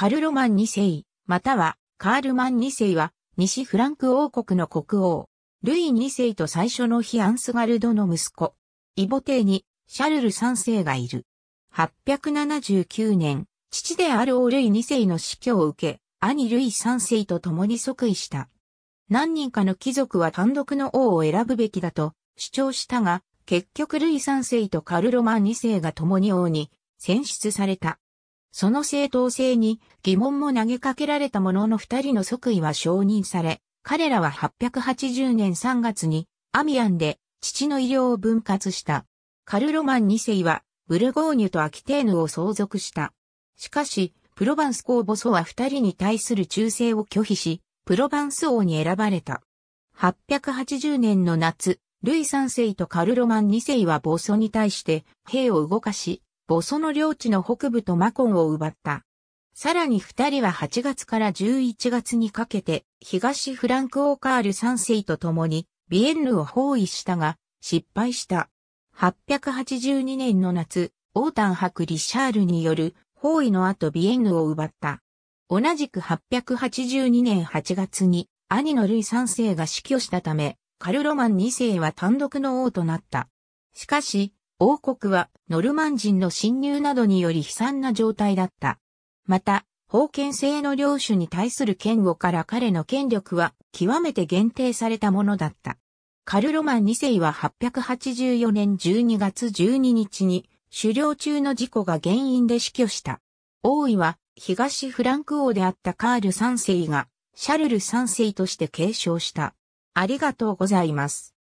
カルロマン2世、またはカールマン2世は、西フランク王国の国王、ルイ2世と最初のヒアンスガルドの息子、イボテイにシャルル3世がいる。879年、父である王ルイ2世の死去を受け、兄ルイ3世と共に即位した。何人かの貴族は単独の王を選ぶべきだと主張したが、結局ルイ3世とカルロマン2世が共に王に選出された。その正当性に疑問も投げかけられたものの二人の即位は承認され、彼らは880年3月にアミアンで父の医療を分割した。カルロマン2世はブルゴーニュとアキテーヌを相続した。しかし、プロヴァンス公母祖は二人に対する忠誠を拒否し、プロヴァンス王に選ばれた。880年の夏、ルイ3世とカルロマン2世は母祖に対して兵を動かし、ボソの領地の北部とマコンを奪った。さらに二人は8月から11月にかけて、東フランク・オーカール三世と共に、ビエンヌを包囲したが、失敗した。882年の夏、オータンクリシャールによる包囲の後ビエンヌを奪った。同じく882年8月に、兄のルイ三世が死去したため、カルロマン二世は単独の王となった。しかし、王国はノルマン人の侵入などにより悲惨な状態だった。また、封建制の領主に対する嫌悪から彼の権力は極めて限定されたものだった。カルロマン2世は884年12月12日に狩猟中の事故が原因で死去した。王位は東フランク王であったカール3世がシャルル3世として継承した。ありがとうございます。